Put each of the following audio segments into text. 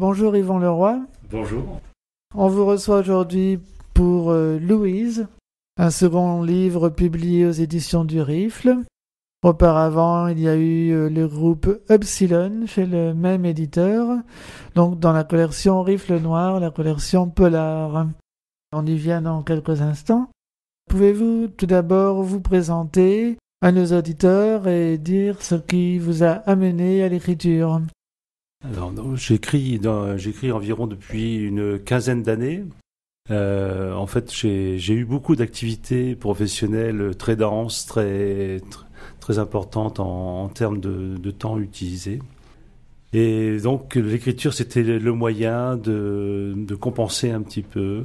Bonjour Yvon Leroy. Bonjour. On vous reçoit aujourd'hui pour euh, Louise, un second livre publié aux éditions du Rifle. Auparavant, il y a eu euh, le groupe Upsilon chez le même éditeur, donc dans la collection Rifle Noir, la collection Polar. On y vient dans quelques instants. Pouvez-vous tout d'abord vous présenter à nos auditeurs et dire ce qui vous a amené à l'écriture alors, j'écris, j'écris environ depuis une quinzaine d'années. Euh, en fait, j'ai eu beaucoup d'activités professionnelles très denses, très, très, importantes en, termes de, temps utilisé. Et donc, l'écriture, c'était le moyen de, compenser un petit peu.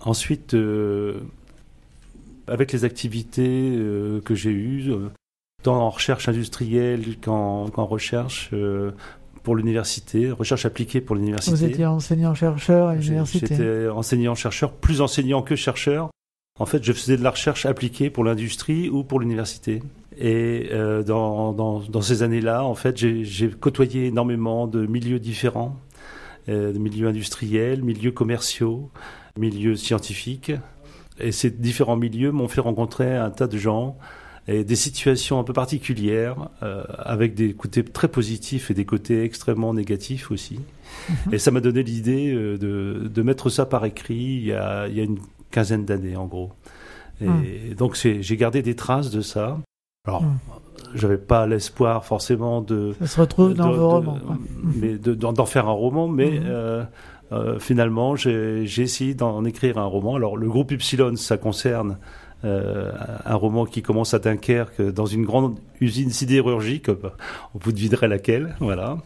ensuite, euh, avec les activités euh, que j'ai eues, tant en recherche industrielle qu'en recherche euh, pour l'université, recherche appliquée pour l'université. Vous étiez enseignant-chercheur à l'université J'étais enseignant-chercheur, plus enseignant que chercheur. En fait, je faisais de la recherche appliquée pour l'industrie ou pour l'université. Et euh, dans, ces années-là, en fait, j'ai côtoyé énormément de milieux différents, euh, de milieux industriels, milieux commerciaux, milieux scientifiques. Et ces différents milieux m'ont fait rencontrer un tas de gens et des situations un peu particulières, euh, avec des côtés très positifs et des côtés extrêmement négatifs aussi. Mhm. et ça m'a donné l'idée euh, de, de, mettre ça par écrit il y a, il y a une quinzaine d'années, en gros. Et hmm. donc j'ai gardé des traces de ça. Alors, hmm. j'avais pas l'espoir forcément de... Ça se retrouve dans vos romans. Mais d'en faire un roman, mais... Hmm. Euh, finalement, j'ai essayé d'en écrire un roman. Alors, le groupe Y ça concerne euh, un roman qui commence à Dunkerque dans une grande usine sidérurgique, bah, vous devinerez laquelle, voilà.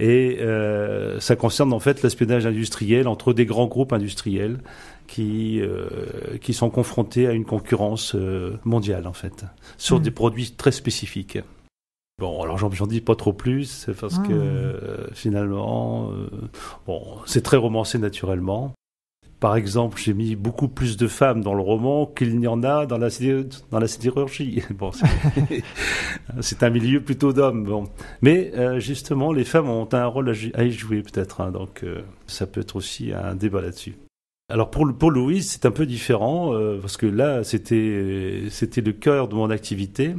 Et euh, ça concerne en fait l'espionnage industriel entre des grands groupes industriels qui euh, qui sont confrontés à une concurrence mondiale en fait sur hmm. des produits très spécifiques. Bon, alors j'en dis pas trop plus parce ah. que finalement, bon, c'est très romancé naturellement. Par exemple, j'ai mis beaucoup plus de femmes dans le roman qu'il n'y en a dans la, dans la sidérurgie. Bon, c'est un milieu plutôt d'hommes. Bon. Mais euh, justement, les femmes ont un rôle à, y jouer peut-être. Hein, donc euh, ça peut être aussi un débat là-dessus. Alors pour, pour Louise, c'est un peu différent euh, parce que là, c'était c'était le cœur de mon activité.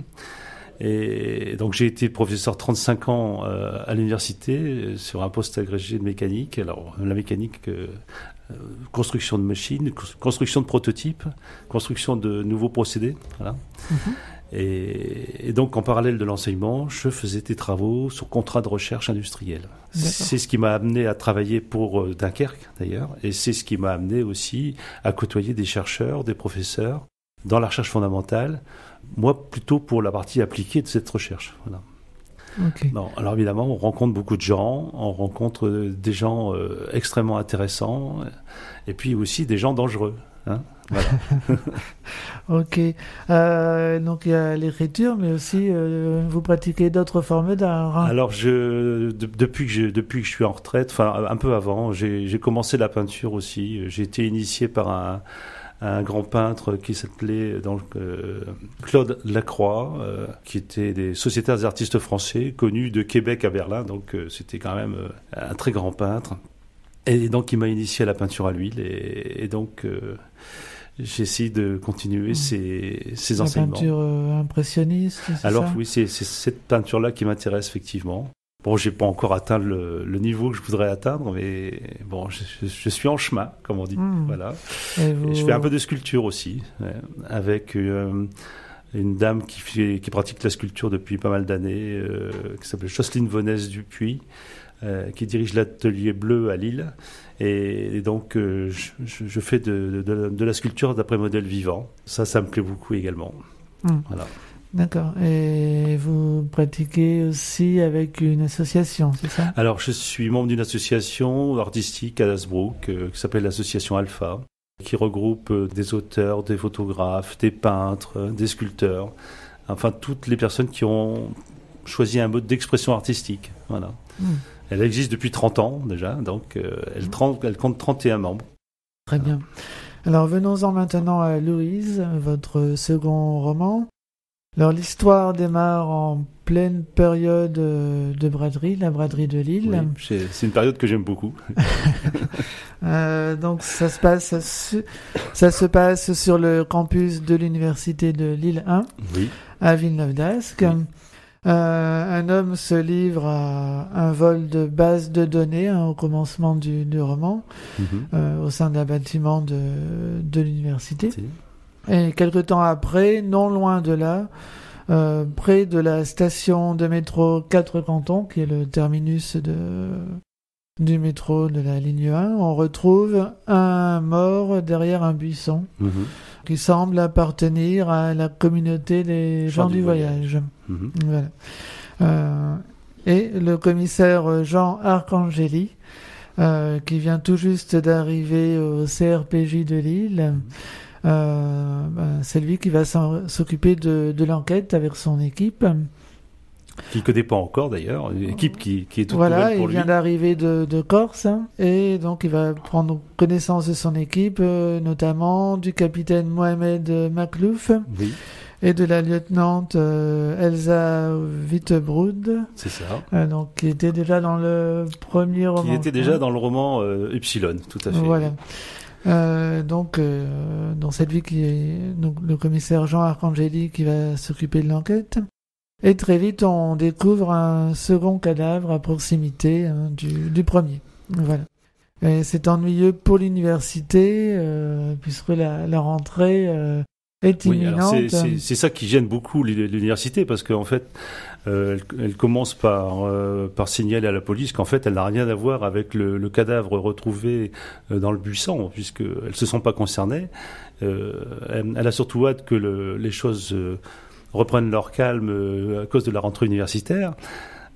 Et donc j'ai été professeur 35 ans à l'université sur un poste agrégé de mécanique. Alors la mécanique euh, construction de machines, construction de prototypes, construction de nouveaux procédés. Voilà. Mm-hmm. Et, donc, en parallèle de l'enseignement, je faisais des travaux sur contrat de recherche industrielle. C'est ce qui m'a amené à travailler pour euh, Dunkerque, d'ailleurs, et c'est ce qui m'a amené aussi à côtoyer des chercheurs, des professeurs dans la recherche fondamentale, moi plutôt pour la partie appliquée de cette recherche. Voilà alors évidemment, on rencontre beaucoup de gens, on rencontre euh, des gens euh, extrêmement intéressants, et puis aussi des gens dangereux. Hein, ok. Euh, donc il y a l'écriture, mais aussi vous pratiquez d'autres formes d'art. Hein alors je, depuis, que je, depuis que je suis en retraite, enfin un peu avant, j'ai commencé la peinture aussi. J'ai été initié par un un grand peintre qui s'appelait donc, euh, Claude Lacroix, euh, qui était des sociétaires des artistes français, connus de Québec à Berlin, donc euh, c'était quand même un très grand peintre. Et donc il m'a initié à la peinture à l'huile, et, donc j'essaie de continuer ses mmh. enseignements. peinture impressionniste, Alors oui, c'est cette peinture-là qui m'intéresse effectivement. Bon, j'ai pas encore atteint le, niveau que je voudrais atteindre, mais bon, je, je suis en chemin, comme on dit. Hmm. Voilà. je fais un peu de sculpture aussi, avec euh, une dame qui, fait, qui pratique la sculpture depuis pas mal d'années, euh, qui s'appelle Jocelyne vonesse Dupuis, euh, qui dirige l'atelier bleu à Lille. Et, donc, je, je, fais de, de, la sculpture d'après modèle vivant. Ça, ça me plaît beaucoup également. Hmm. Voilà. D'accord. Et vous pratiquez aussi avec une association, c'est ça Alors, je suis membre d'une association artistique à Hasbrook euh, qui s'appelle l'association Alpha, qui regroupe euh, des auteurs, des photographes, des peintres, euh, des sculpteurs, enfin toutes les personnes qui ont choisi un mode d'expression artistique. Voilà. Hmm. Elle existe depuis 30 ans déjà, donc elle, hmm. elle, compte 31 membres. Très bien. Alors venons-en maintenant à Louise, votre second roman. Alors l'histoire démarre en pleine période euh, de braderie, la braderie de Lille. c'est une période que j'aime beaucoup. Euh, donc ça se passe ça se passe sur le campus de l'université de Lille 1, à Villeneuve d'Ascq. Euh, un homme se livre à un vol de base de données hein, au commencement du, roman, mhm. au sein d'un bâtiment de, l'université. Et quelque temps après, non loin de là, euh, près de la station de métro Quatre Cantons, qui est le terminus de, du métro de la ligne 1, on retrouve un mort derrière un buisson mhm. qui semble appartenir à la communauté des gens, du voyage. Mhm. Euh, et le commissaire Jean Arcangeli, euh, qui vient tout juste d'arriver au CRPJ de Lille, mhm. Euh, euh, c'est lui qui va s'occuper de, l'enquête avec son équipe qui ne connaît pas encore d'ailleurs, une équipe qui, est tout voilà, pour lui. Voilà, il vient d'arriver de, Corse, hein. et donc il va prendre connaissance de son équipe, euh, notamment du capitaine Mohamed Maklouf. Et de la lieutenante Elsa Wittebrood. C'est ça. donc, qui était déjà dans le premier roman. Qui était déjà hein. dans le roman Ypsilon, tout à fait. Voilà. Euh, donc, euh, dans cette vie, qui est, donc, le commissaire Jean Arcangeli qui va s'occuper de l'enquête. Et très vite, on découvre un second cadavre à proximité hein, du, premier. Voilà. c'est ennuyeux pour l'université, euh, puisque la rentrée euh, c'est ça qui gêne beaucoup l'université parce qu'en fait, euh, elle, commence par, euh, par signaler à la police qu'en fait, elle n'a rien à voir avec le, le cadavre retrouvé euh, dans le buisson, puisque ne se sent pas concernées. elle, a surtout hâte que le, les choses reprennent leur calme à cause de la rentrée universitaire.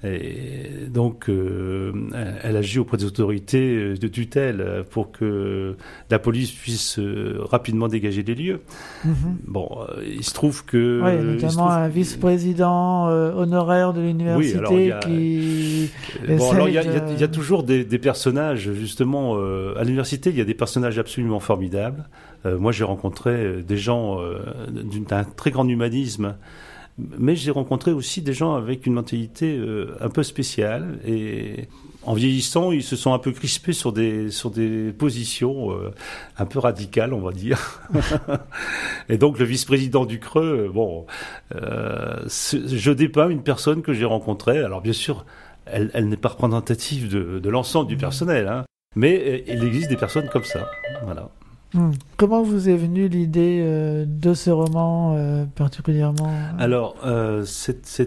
Et donc, euh, elle agit auprès des autorités de tutelle pour que la police puisse euh, rapidement dégager les lieux. Mhm. Bon, euh, il se trouve que... Oui, notamment un vice-président honoraire de l'université qui... Bon, alors il y, a, toujours des, personnages, justement, à l'université, il y a des personnages absolument formidables. moi, j'ai rencontré des gens d'un très grand humanisme. Mais j'ai rencontré aussi des gens avec une mentalité euh, un peu spéciale et en vieillissant, ils se sont un peu crispés sur des, sur des positions euh, un peu radicales, on va dire. et donc, le vice-président du Creux, bon, euh, je dépeins une personne que j'ai rencontrée. Alors, bien sûr, elle, n'est pas représentative de, de l'ensemble du personnel, hein. mais il existe des personnes comme ça. Voilà. Hmm. Comment vous est venue l'idée euh, de ce roman euh, particulièrement euh? Alors,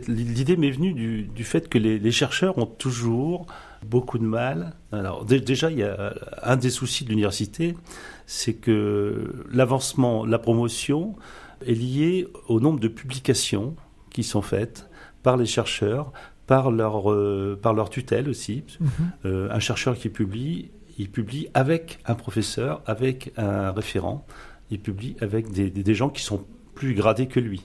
l'idée m'est venue du, fait que les, chercheurs ont toujours beaucoup de mal. Alors, déjà, il y a un des soucis de l'université, c'est que l'avancement, la promotion est liée au nombre de publications qui sont faites par les chercheurs, par leur, par leur tutelle aussi. Mm-hmm. un chercheur qui publie il publie avec un professeur, avec un référent, il publie avec des, gens qui sont plus gradés que lui.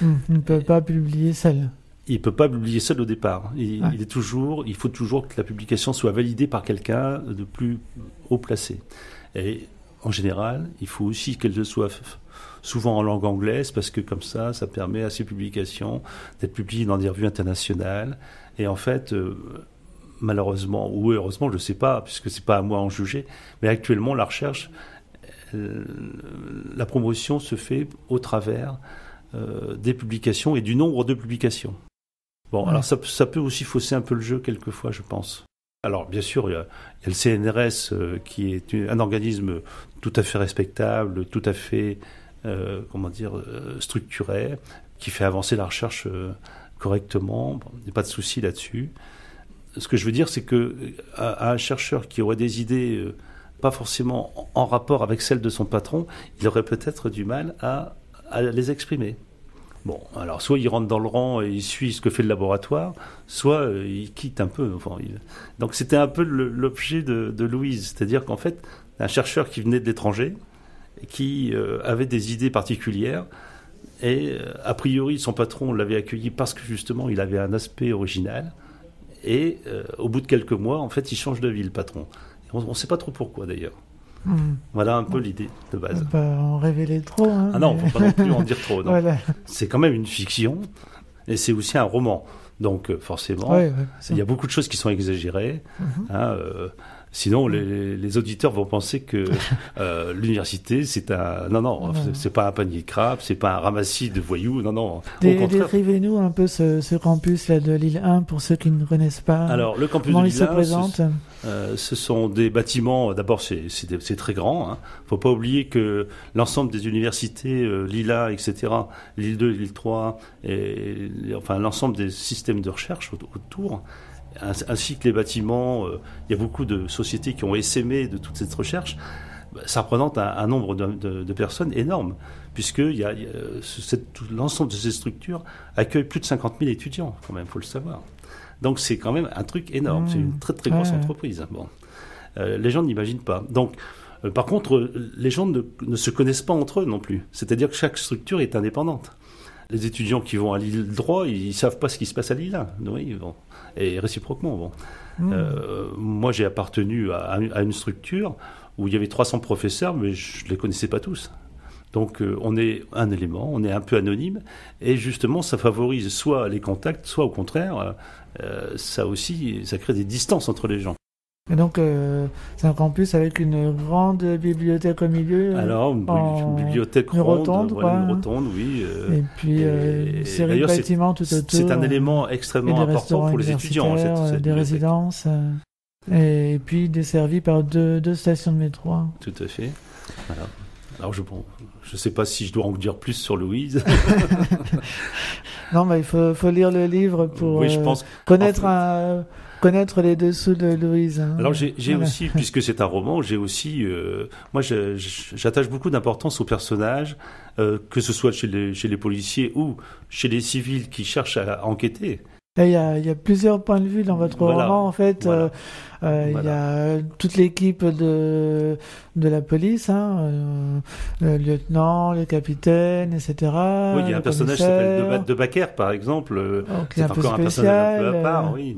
Hmm, il ne peut pas publier seul. Il ne peut pas publier seul au départ. Il, est toujours, il faut toujours que la publication soit validée par quelqu'un de plus haut placé. Et en général, il faut aussi qu'elle soit souvent en langue anglaise parce que comme ça, ça permet à ces publications d'être publiées dans des revues internationales. Et en fait, euh, malheureusement, ou heureusement, je ne sais pas, puisque ce n'est pas à moi de juger, mais actuellement, la recherche, euh, la promotion se fait au travers euh, des publications et du nombre de publications. Bon, alors ça, peut aussi fausser un peu le jeu quelquefois, je pense. Alors, bien sûr, il y a, le CNRS euh, qui est un organisme tout à fait respectable, tout à fait, comment dire, structuré, qui fait avancer la recherche correctement. il n'y a pas de souci là-dessus ce que je veux dire, c'est que euh, à, un chercheur qui aurait des idées euh, pas forcément en rapport avec celles de son patron, il aurait peut-être du mal à, les exprimer. Bon, alors soit il rentre dans le rang et il suit ce que fait le laboratoire, soit euh, il quitte un peu. Enfin, Donc c'était un peu l'objet de, Louise, c'est-à-dire qu'en fait, un chercheur qui venait de l'étranger, qui avait des idées particulières, et a priori son patron l'avait accueilli parce que justement il avait un aspect original, et euh, au bout de quelques mois, en fait, il change de vie, le patron. On ne sait pas trop pourquoi d'ailleurs. Hmm. Voilà un peu l'idée de base. On pas en révéler trop. Hein, ah non, on ne peut pas non plus en dire trop. C'est quand même une fiction et c'est aussi un roman. Donc euh, forcément, il y a beaucoup de choses qui sont exagérées. Mhm. Hein, euh, Sinon, mm. les, les auditeurs vont penser que euh, l'université, c'est un. Non, non, c'est pas un panier de c'est pas un ramassis de voyous. Non, non. Décrivez-nous un peu ce, ce campus-là de Lille 1 pour ceux qui ne connaissent pas. Alors, le campus de Lille 1. Se présente euh, ce, sont des bâtiments, d'abord c'est très grand, il hein. ne faut pas oublier que l'ensemble des universités, euh, 1, etc., l'île 2, l'île 3, et enfin l'ensemble des systèmes de recherche autour, ainsi que les bâtiments. Euh, il y a beaucoup de sociétés qui ont essaimé de toute cette recherche. Bah, ça représente un, nombre de, personnes énorme, puisque euh, l'ensemble de ces structures accueille plus de 50 000 étudiants, quand même, faut le savoir. Donc c'est quand même un truc énorme. C'est une mmh. très très grosse entreprise. Hein, bon. Euh, les gens n'imaginent pas. Donc, par contre, les gens ne, se connaissent pas entre eux non plus. C'est-à-dire que chaque structure est indépendante les étudiants qui vont à l'île droit, ils ne savent pas ce qui se passe à l'île 1. ils vont Et réciproquement, bon. Mm. Euh, moi, j'ai appartenu à, une structure où il y avait 300 professeurs, mais je ne les connaissais pas tous. Donc, euh, on est un élément, on est un peu anonyme, et justement, ça favorise soit les contacts, soit au contraire, euh, ça aussi, ça crée des distances entre les gens. Et donc, euh, c'est un campus avec une grande bibliothèque au milieu. Alors, une, bibliothèque une rotonde, Une oui. Euh, et puis, et, euh, bâtiments tout autour. C'est un élément extrêmement important pour les étudiants. Cette, des résidences, et puis desservi par deux, deux, stations de métro. Hein. Tout à fait. Alors, je ne je sais pas si je dois en dire plus sur Louise. non, mais il faut, lire le livre pour connaître un connaître les dessous de Louise. Hein. Alors j'ai aussi, puisque c'est un roman, j'ai aussi, euh, moi j'attache beaucoup d'importance aux personnages, euh, que ce soit chez les, les, policiers ou chez les civils qui cherchent à enquêter. Il y, a, il y, a, plusieurs points de vue dans votre roman, en fait. Euh, euh, il y a euh, toute l'équipe de, de la police, hein, euh, le lieutenant, le capitaine, etc. Oui, il y a un personnage qui s'appelle De Baker, par exemple. Oh, c'est encore un personnage un peu à part, oui.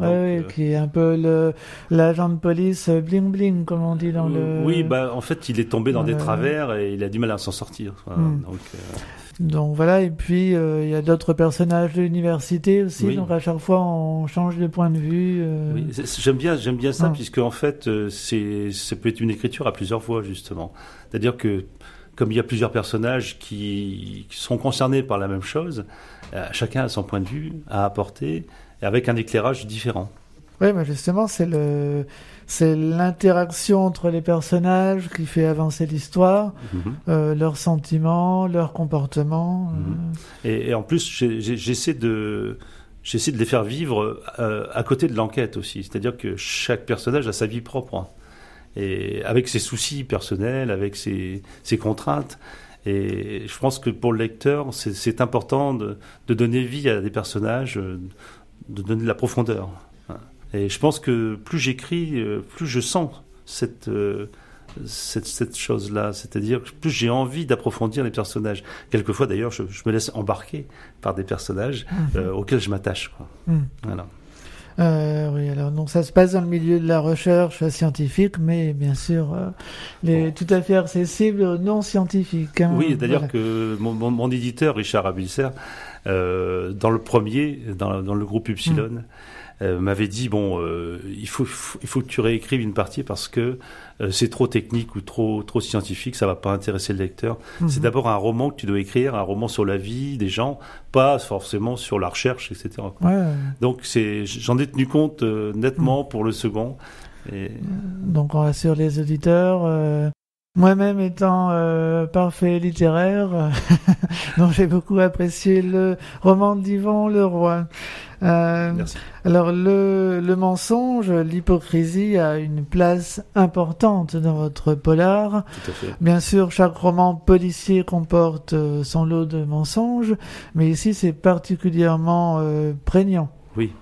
qui est un peu le, l'agent de police bling bling, comme on dit dans le. Oui, bah, en fait, il est tombé dans, des travers et il a du mal à s'en sortir. Hmm. donc, donc voilà, et puis il y a d'autres personnages de l'université aussi, donc à chaque fois on change de point de vue. Oui, j'aime bien, j'aime bien ça puisque en fait, euh, c'est, ça peut être une écriture à plusieurs voix, justement. C'est-à-dire que comme il y a plusieurs personnages qui, sont concernés par la même chose, euh, chacun a son point de vue à apporter, et avec un éclairage différent. Oui, mais justement, c'est le c'est l'interaction entre les personnages qui fait avancer l'histoire, mhm. euh, leurs sentiments, leurs comportements. Mhm. Et, en plus, j'essaie de J'essaie de les faire vivre euh, à côté de l'enquête aussi. C'est-à-dire que chaque personnage a sa vie propre, hein. et avec ses soucis personnels, avec ses, ses contraintes. Et je pense que pour le lecteur, c'est important de, de, donner vie à des personnages, de donner de la profondeur. Et je pense que plus j'écris, euh, plus je sens cette, euh, cette, chose-là. C'est-à-dire que plus j'ai envie d'approfondir les personnages. Quelquefois, d'ailleurs, je, me laisse embarquer par des personnages ah, euh, auxquels je m'attache. Hmm. Voilà. Euh, oui, alors donc ça se passe dans le milieu de la recherche scientifique, mais bien sûr euh, les, tout à fait accessible non scientifiques. Hein. oui, d'ailleurs que mon, éditeur Richard Abulser, dans le premier, dans, le groupe Upsilon, hmm. Euh, m'avait dit bon, euh, il faut, il faut que tu réécrives une partie parce que euh, c'est trop technique ou trop trop scientifique, ça va pas intéresser le lecteur. Mhm. C'est d'abord un roman que tu dois écrire, un roman sur la vie des gens, pas forcément sur la recherche, etc. Donc c'est, j'en ai tenu compte nettement mhm. pour le second. Et... Donc on rassure les auditeurs. Moi-même étant parfait littéraire, donc j'ai beaucoup apprécié le roman d'Yvon Leroy. Euh, Merci. Alors le, mensonge, l'hypocrisie a une place importante dans votre polar. Bien sûr, chaque roman policier comporte euh, son lot de mensonges, mais ici c'est particulièrement euh, prégnant. Oui,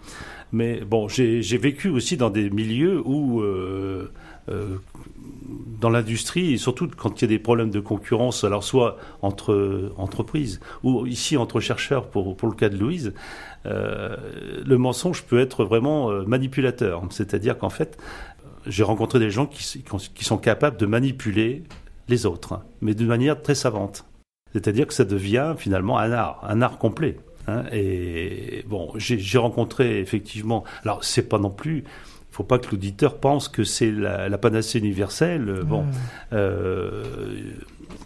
mais bon, j'ai vécu aussi dans des milieux où dans l'industrie, et surtout quand il y a des problèmes de concurrence, alors soit entre euh, entreprises ou ici entre chercheurs pour, pour le cas de Louise, euh, le mensonge peut être vraiment euh, manipulateur. C'est-à-dire qu'en fait, j'ai rencontré des gens qui, qui sont capables de manipuler les autres, mais d'une manière très savante. C'est-à-dire que ça devient finalement un art, un art complet. Hein. et bon, j'ai rencontré effectivement. Alors, c'est pas non plus faut pas que l'auditeur pense que c'est la, panacée universelle. Euh, bon,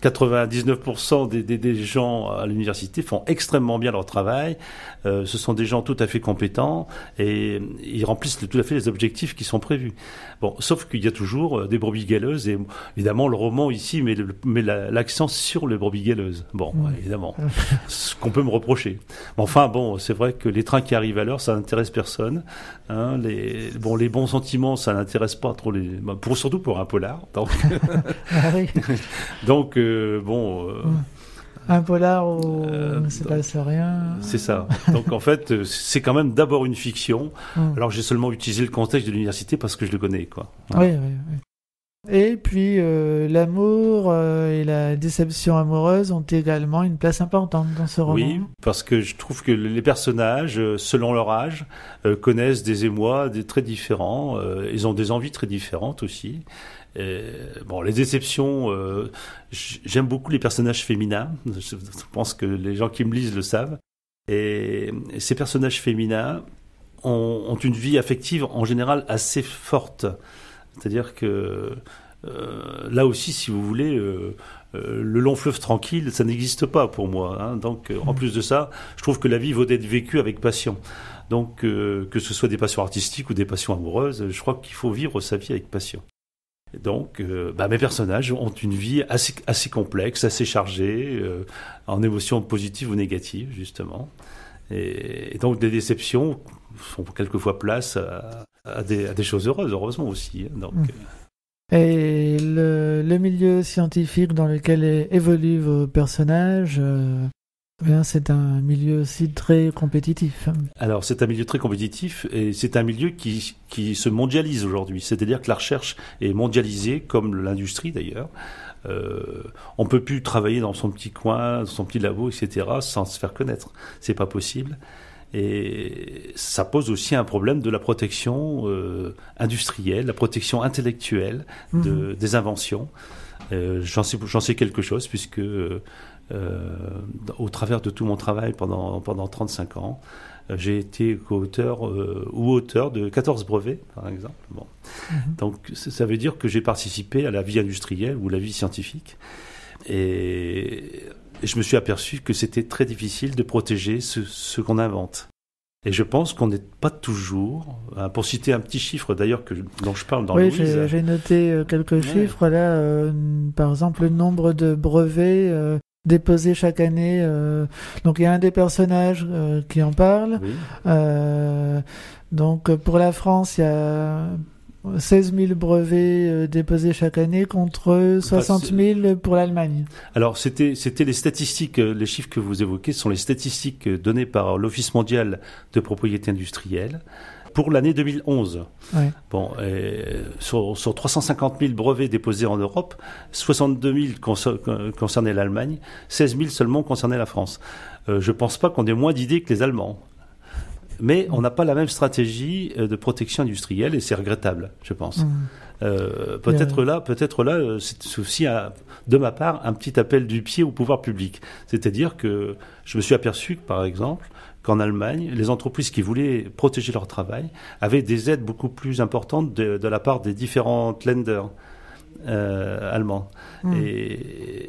99% hmm. euh, des, des, gens à l'université font extrêmement bien leur travail. Euh, ce sont des gens tout à fait compétents et ils remplissent tout à fait les objectifs qui sont prévus. Bon, sauf qu'il y a toujours euh, des brebis galeuses et évidemment le roman ici met, met l'accent sur les brebis galeuses. Bon, évidemment, ce qu'on peut me reprocher. Mais enfin, bon, c'est vrai que les trains qui arrivent à l'heure, ça n'intéresse personne. Hein. les, bon, les bons sentiments, ça n'intéresse pas trop les, bah, pour surtout pour un polar. Donc, ah donc euh, bon. Un polar ou c'est pas ça rien. C'est ça. Donc en fait, euh, c'est quand même d'abord une fiction. Hum. Alors j'ai seulement utilisé le contexte de l'université parce que je le connais, quoi. oui, et puis euh, l'amour euh, et la déception amoureuse ont également une place importante dans ce roman. Oui, parce que je trouve que les personnages, euh, selon leur âge, connaissent des émois très différents. ils ont des envies très différentes aussi. bon, les déceptions, j'aime beaucoup les personnages féminins. Je pense que les gens qui me lisent le savent. Et, ces personnages féminins ont une vie affective en général assez forte. C'est-à-dire que euh, là aussi, si vous voulez, euh, euh, le long fleuve tranquille, ça n'existe pas pour moi. Hein. Donc, en mm. plus de ça, je trouve que la vie vaut d'être vécue avec passion. Donc, que ce soit des passions artistiques ou des passions amoureuses, je crois qu'il faut vivre sa vie avec passion. donc, bah, mes personnages ont une vie assez, assez complexe, assez chargée, en émotions positives ou négatives, justement. Et, donc des déceptions font quelquefois place à, des, choses heureuses, heureusement aussi. Hein, donc. Mm. Euh. Et le, milieu scientifique dans lequel évoluent vos personnages, euh, eh c'est un milieu aussi très compétitif. Alors c'est un milieu très compétitif et c'est un milieu qui, qui se mondialise aujourd'hui. C'est-à-dire que la recherche est mondialisée comme l'industrie d'ailleurs. On euh, on peut plus travailler dans son petit coin, dans son petit labo, etc., sans se faire connaître. C'est pas possible. Et ça pose aussi un problème de la protection euh, industrielle, la protection intellectuelle de, mmh. des inventions. Euh, j'en sais, quelque chose puisque au travers de tout mon travail pendant, pendant 35 ans, j'ai été co-auteur euh, ou auteur de 14 brevets, par exemple. Bon. Mhm. Donc ça veut dire que j'ai participé à la vie industrielle ou la vie scientifique. Et, je me suis aperçu que c'était très difficile de protéger ce, ce qu'on invente. Et je pense qu'on n'est pas toujours, hein, pour citer un petit chiffre d'ailleurs dont je parle dans oui, j'ai noté euh, quelques chiffres là. Euh, par exemple, le nombre de brevets déposés chaque année. Euh, donc il y a un des personnages euh, qui en parle. Euh, donc pour la France, il y a 16 000 brevets déposés chaque année contre 60 000 pour l'Allemagne. Alors c'était c'était les statistiques, les chiffres que vous évoquez sont les statistiques données par l'Office mondial de propriété industrielle pour l'année 2011. Bon, sur, 350 000 brevets déposés en Europe, 62 000 concernaient l'Allemagne, 16 000 seulement concernaient la France. Euh, je ne pense pas qu'on ait moins d'idées que les Allemands mais on n'a pas la même stratégie euh, de protection industrielle et c'est regrettable, je pense. Mm. Euh, peut-être là, peut-être là, euh, c'est aussi de ma part un petit appel du pied au pouvoir public. C'est-à-dire que je me suis aperçu par exemple, qu'en Allemagne, les entreprises qui voulaient protéger leur travail avaient des aides beaucoup plus importantes de, la part des différentes lenders. Euh, allemands. Mm.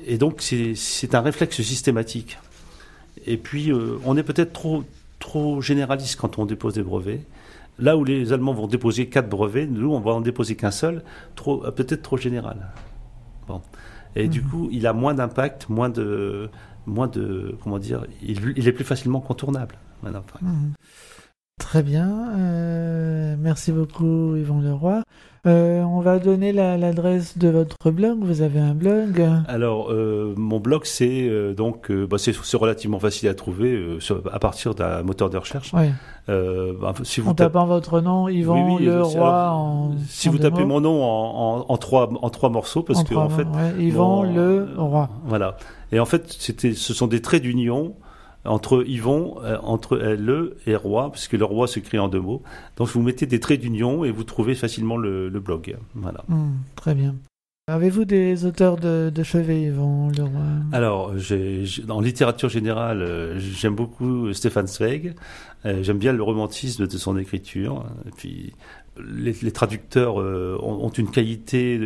Et, donc c'est un réflexe systématique. Et puis on est peut-être trop trop généraliste quand on dépose des brevets. Là où les Allemands vont déposer quatre brevets, nous, on va en déposer qu'un seul, trop, euh, peut-être trop général. Bon. Et du mhm. coup, il a moins d'impact, moins de, moins de, comment dire, il, est plus facilement contournable. Mhm. Très bien, euh, merci beaucoup Yvon Leroy. Euh, on va donner l'adresse de votre blog. Vous avez un blog Alors, euh, mon blog, c'est euh, donc bah, relativement facile à trouver à partir d'un moteur de recherche. Bah, si vous en tapant votre nom, Yvan oui, si vous tapez mon nom en, trois, morceaux, parce que en fait, ouais. Yvan le Leroy. Voilà. Et en fait, c'était, ce sont des traits d'union entre Yvon, euh, entre euh, le et roi, puisque le roi se crée en deux mots. Donc vous mettez des traits d'union et vous trouvez facilement le, blog. Voilà. Hmm, très bien. Avez-vous des auteurs de, chevet, Yvon le Leroy Alors, en littérature générale, euh, j'aime beaucoup Stéphane Zweig. j'aime bien le romantisme de son écriture. Et puis, les, traducteurs ont, une qualité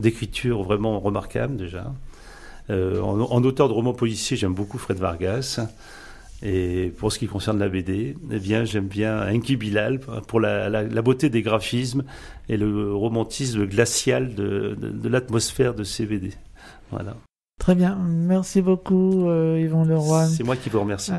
d'écriture vraiment remarquable déjà. Euh, en, auteur de romans policiers, j'aime beaucoup Fred Vargas. Et pour ce qui concerne la BD, eh bien, j'aime bien Enki Bilal pour la, beauté des graphismes et le romantisme glacial de, l'atmosphère de ces BD. Voilà. Très bien. Merci beaucoup, euh, Yvon Leroy. C'est moi qui vous remercie.